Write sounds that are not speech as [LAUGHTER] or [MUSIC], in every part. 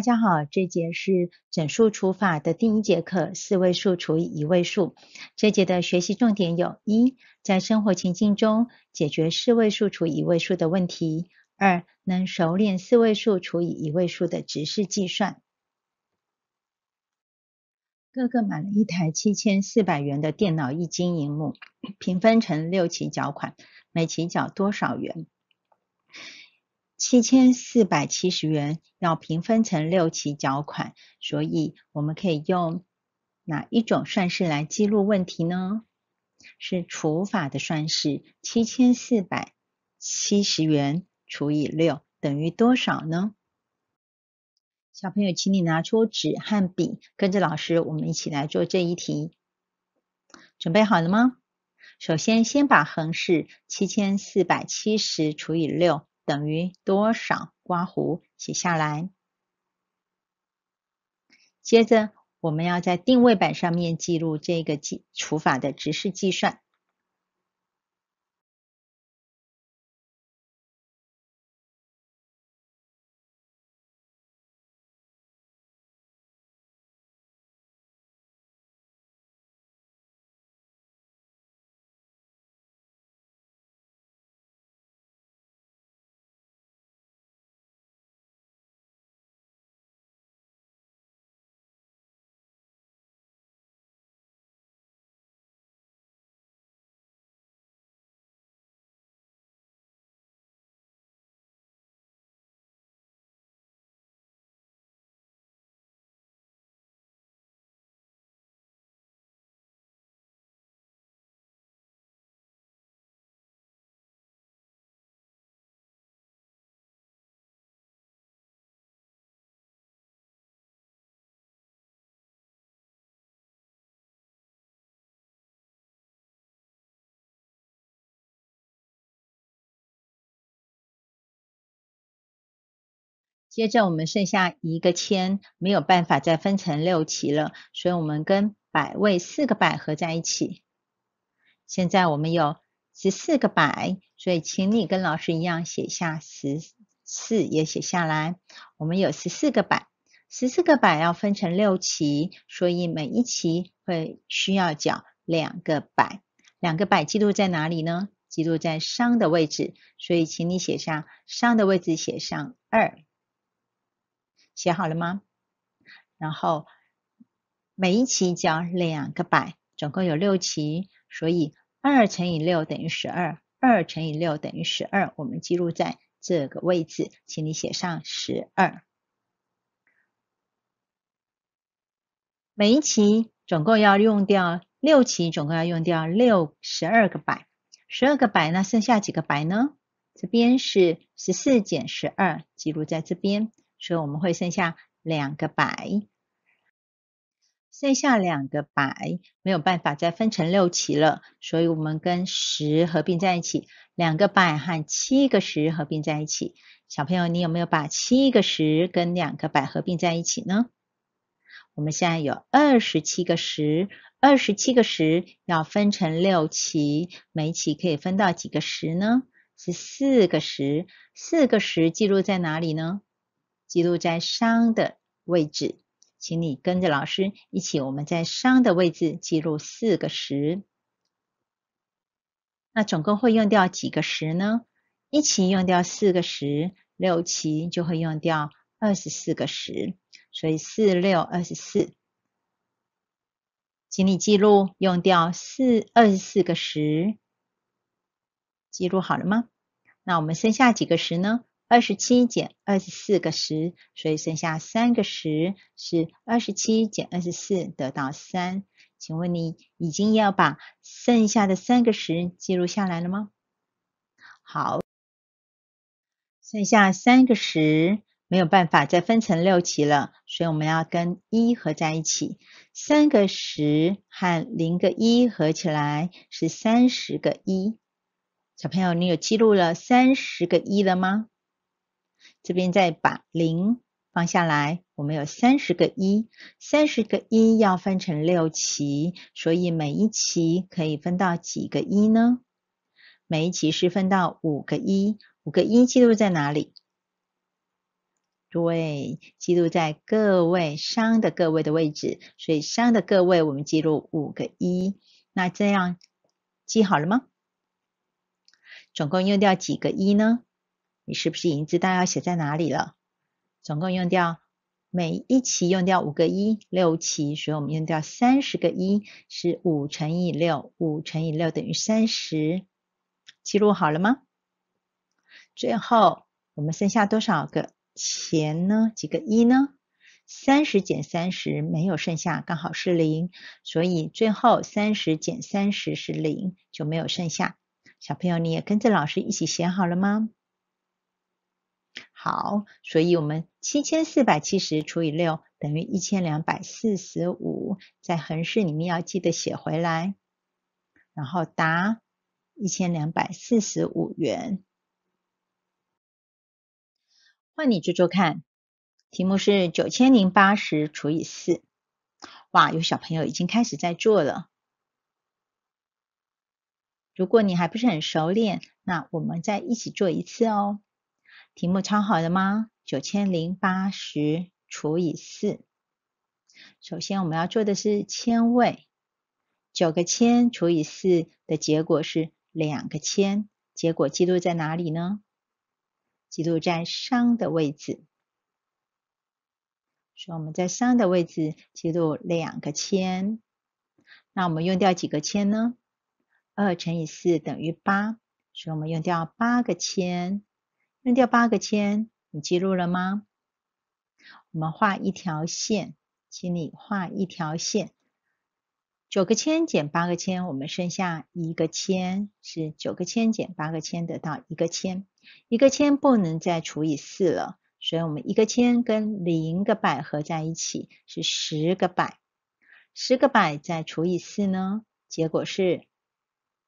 大家好，这节是整数除法的第一节课，四位数除以一位数。这节的学习重点有：一，在生活情境中解决四位数除一位数的问题；二，能熟练四位数除以一位数的直式计算。哥哥买了一台七千四百元的电脑一晶屏幕，平 [COUGHS] 分成六期缴款，每期缴多少元？七千四百七十元要平分成六期缴款，所以我们可以用哪一种算式来记录问题呢？是除法的算式，七千四百七十元除以六等于多少呢？小朋友，请你拿出纸和笔，跟着老师我们一起来做这一题。准备好了吗？首先先把横式七千四百七十除以六。等于多少？刮胡写下来。接着，我们要在定位板上面记录这个计除法的直式计算。接着我们剩下一个千，没有办法再分成六齐了，所以我们跟百位四个百合在一起。现在我们有十四个百，所以请你跟老师一样写下十四也写下来。我们有十四个百，十四个百要分成六齐，所以每一齐会需要缴两个百，两个百记录在哪里呢？记录在商的位置，所以请你写下商的位置写上二。写好了吗？然后每一期缴两个百，总共有六期，所以二乘以六等于十二，二乘以六等于十二，我们记录在这个位置，请你写上十二。每一期总共要用掉六期，总共要用掉六十二个百，十二个百，那剩下几个百呢？这边是十四减十二，记录在这边。所以我们会剩下两个百，剩下两个百没有办法再分成六期了，所以我们跟十合并在一起，两个百和七个十合并在一起。小朋友，你有没有把七个十跟两个百合并在一起呢？我们现在有二十七个十，二十七个十要分成六期，每期可以分到几个十呢？是四个十，四个十记录在哪里呢？记录在商的位置，请你跟着老师一起，我们在商的位置记录四个十。那总共会用掉几个十呢？一起用掉四个十，六七就会用掉二十四个十，所以四六二十四。请你记录用掉四二十四个十，记录好了吗？那我们剩下几个十呢？二十七减二十四个十，所以剩下三个十是二十七减二十四得到三。请问你已经要把剩下的三个十记录下来了吗？好，剩下三个十没有办法再分成六期了，所以我们要跟一合在一起，三个十和零个一合起来是三十个一。小朋友，你有记录了三十个一了吗？这边再把零放下来，我们有三十个一，三十个一要分成六期，所以每一期可以分到几个一呢？每一期是分到五个一，五个一记录在哪里？对，记录在个位商的个位的位置，所以商的个位我们记录五个一，那这样记好了吗？总共用掉几个一呢？你是不是已经知道要写在哪里了？总共用掉每一期用掉五个一，六期，所以我们用掉三十个一，是五乘以六，五乘以六等于三十。记录好了吗？最后我们剩下多少个钱呢？几个一呢？三十减三十没有剩下，刚好是零，所以最后三十减三十是零，就没有剩下。小朋友，你也跟着老师一起写好了吗？好，所以我们七千四百七十除以六等于一千两百四十五，在横式里面要记得写回来，然后答一千两百四十五元。换你做做看，题目是九千零八十除以四。哇，有小朋友已经开始在做了。如果你还不是很熟练，那我们再一起做一次哦。题目抄好了吗？九千零八十除以四。首先我们要做的是千位，九个千除以四的结果是两个千，结果记录在哪里呢？记录在商的位置。所以我们在商的位置记录两个千。那我们用掉几个千呢？二乘以四等于八，所以我们用掉八个千。扔掉八个千，你记录了吗？我们画一条线，请你画一条线。九个千减八个千，我们剩下一个千，是九个千减八个千得到一个千。一个千不能再除以四了，所以我们一个千跟零个百合在一起是十个百。十个百再除以四呢，结果是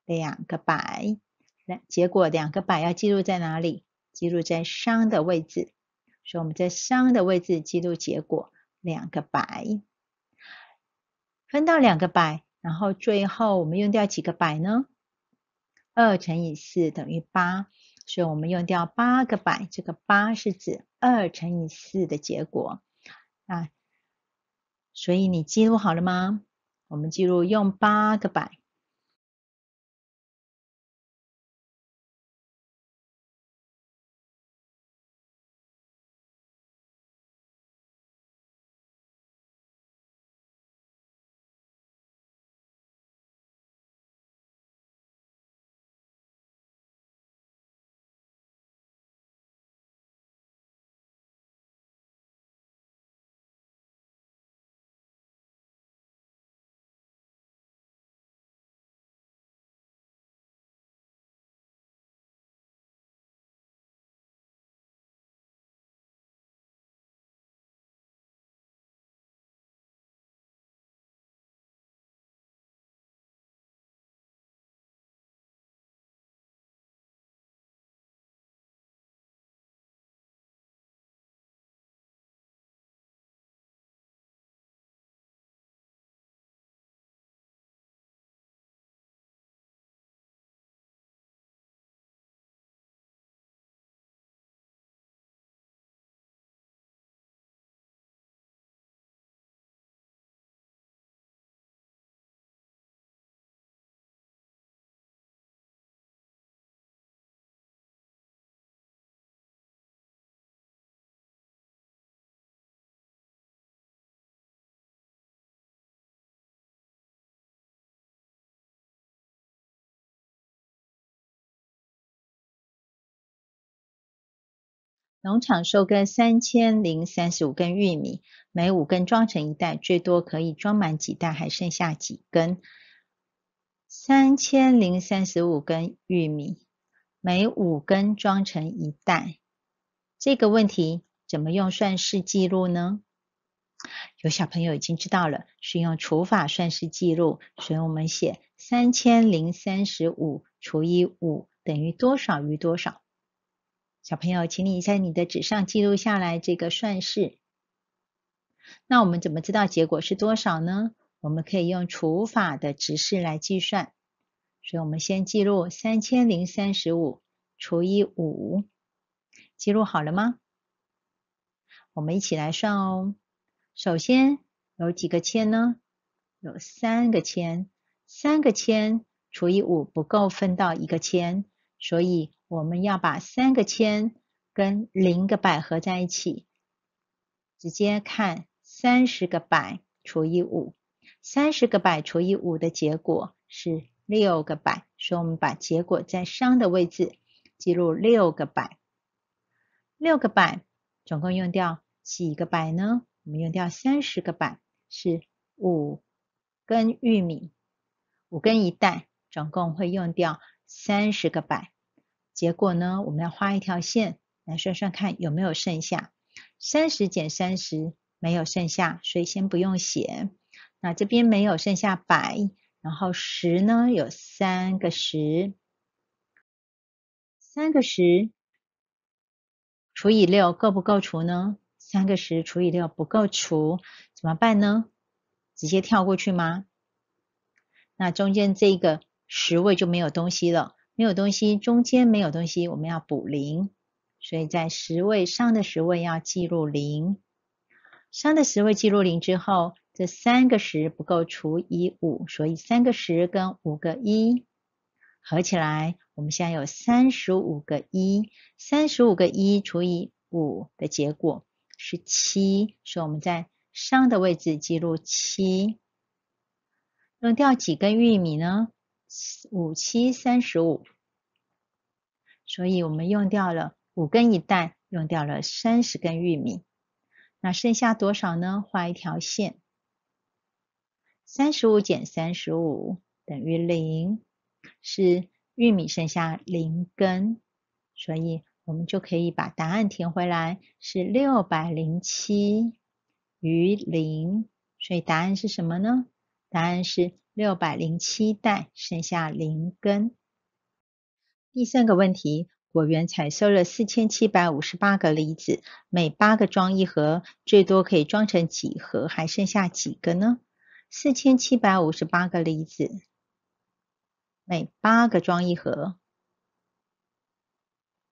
两个百。那结果两个百要记录在哪里？记录在商的位置，所以我们在商的位置记录结果两个百，分到两个百，然后最后我们用掉几个百呢？二乘以四等于八，所以我们用掉八个百，这个八是指二乘以四的结果。啊，所以你记录好了吗？我们记录用八个百。农场收割三千零三十五根玉米，每五根装成一袋，最多可以装满几袋？还剩下几根？三千零三十五根玉米，每五根装成一袋，这个问题怎么用算式记录呢？有小朋友已经知道了，是用除法算式记录，所以我们写三千零三十五除以五等于多少余多少。小朋友，请你在你的纸上记录下来这个算式。那我们怎么知道结果是多少呢？我们可以用除法的指示来计算。所以，我们先记录三千零三十五除以五，记录好了吗？我们一起来算哦。首先，有几个千呢？有三个千，三个千除以五不够分到一个千，所以。我们要把三个千跟零个百合在一起，直接看三十个百除以五，三十个百除以五的结果是六个百，所以我们把结果在商的位置记录六个百。六个百总共用掉几个百呢？我们用掉三十个百，是五根玉米，五根一袋，总共会用掉三十个百。结果呢？我们要画一条线来算算看有没有剩下。三十减三十没有剩下，所以先不用写。那这边没有剩下百，然后十呢？有三个十，三个十除以六够不够除呢？三个十除以六不够除，怎么办呢？直接跳过去吗？那中间这个十位就没有东西了。没有东西，中间没有东西，我们要补零，所以在十位商的十位要记录零，商的十位记录零之后，这三个十不够除以五，所以三个十跟五个一合起来，我们现在有三十五个一，三十五个一除以五的结果是七，所以我们在商的位置记录七，扔掉几根玉米呢？五七三十五，所以我们用掉了五根一袋，用掉了三十根玉米，那剩下多少呢？画一条线，三十五减三十五等于零，是玉米剩下零根，所以我们就可以把答案填回来，是六百零七余零，所以答案是什么呢？答案是。六百零七袋剩下零根。第三个问题，果园采收了四千七百五十八个梨子，每八个装一盒，最多可以装成几盒？还剩下几个呢？四千七百五十八个梨子，每八个装一盒，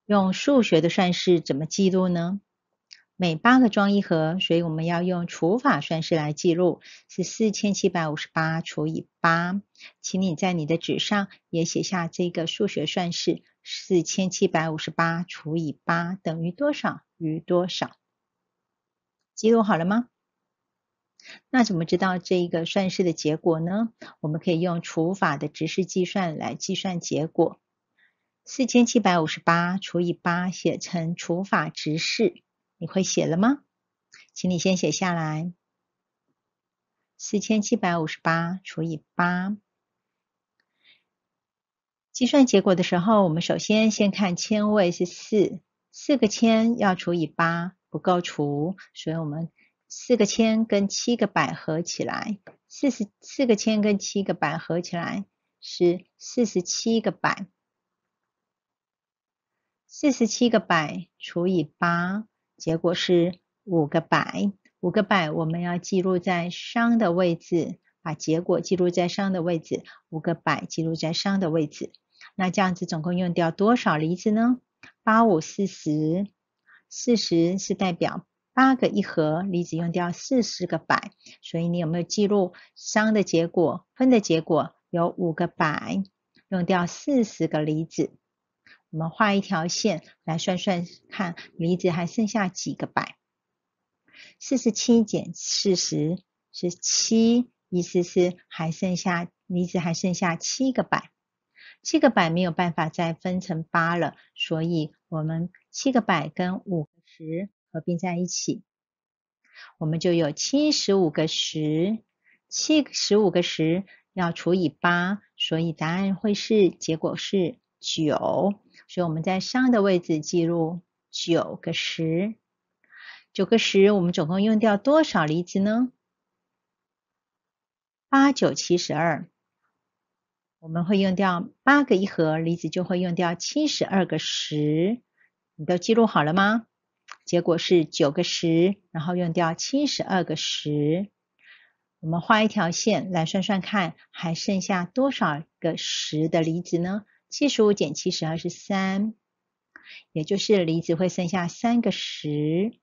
用数学的算式怎么记录呢？每八个装一盒，所以我们要用除法算式来记录，是四千七百五十八除以八。请你在你的纸上也写下这个数学算式：四千七百五十八除以八等于多少？余多少？记录好了吗？那怎么知道这一个算式的结果呢？我们可以用除法的直式计算来计算结果。四千七百五十八除以八写成除法直式。你会写了吗？请你先写下来。四千七百五十八除以八，计算结果的时候，我们首先先看千位是四，四个千要除以八不够除，所以我们四个千跟七个百合起来，四十四个千跟七个百合起来是四十七个百，四十七个百除以八。结果是五个百，五个百我们要记录在商的位置，把结果记录在商的位置，五个百记录在商的位置。那这样子总共用掉多少离子呢？八五四十，四十是代表八个一盒梨子用掉四十个百，所以你有没有记录商的结果？分的结果有五个百，用掉四十个离子。我们画一条线来算算看，离子还剩下几个百？四十七减四十是七，意思是还剩下离子还剩下七个百。七个百没有办法再分成八了，所以我们七个百跟五十合并在一起，我们就有七十五个十。七十五个十要除以八，所以答案会是结果是九。所以我们在上的位置记录九个十，九个十，我们总共用掉多少离子呢？八九七十二，我们会用掉八个一盒离子，就会用掉七十二个十。你都记录好了吗？结果是九个十，然后用掉七十二个十，我们画一条线来算算看，还剩下多少个十的离子呢？七十五减七十二是三，也就是离子会剩下三个十。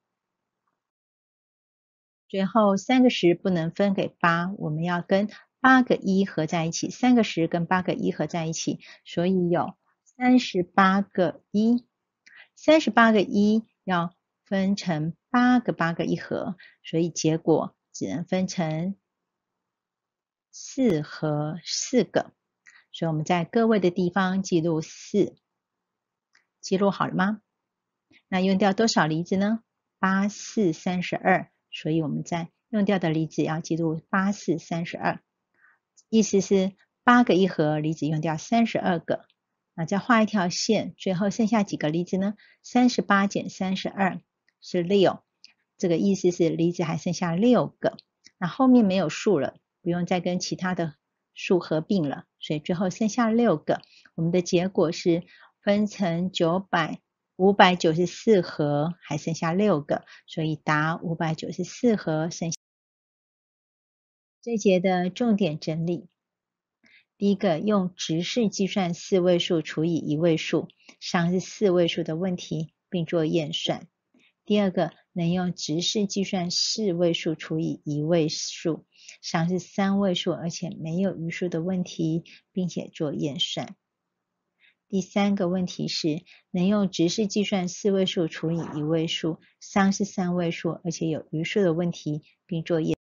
最后三个十不能分给八，我们要跟八个一合在一起，三个十跟八个一合在一起，所以有三十八个一。三十八个一要分成八个八个一盒，所以结果只能分成四和四个。所以我们在个位的地方记录四，记录好了吗？那用掉多少离子呢？八四三十二，所以我们在用掉的离子要记录八四三十二，意思是八个一盒离子用掉三十二个，那再画一条线，最后剩下几个离子呢？三十八减三十二是六，这个意思是离子还剩下六个，那后面没有数了，不用再跟其他的。数合并了，所以最后剩下六个。我们的结果是分成九百五百九十四盒，还剩下六个，所以答五百九十四盒。剩下。这节的重点整理：第一个，用直式计算四位数除以一位数，商是四位数的问题，并做验算。第二个能用直式计算四位数除以一位数，商是三位数，而且没有余数的问题，并且做验算。第三个问题是能用直式计算四位数除以一位数，商是三位数，而且有余数的问题，并做验。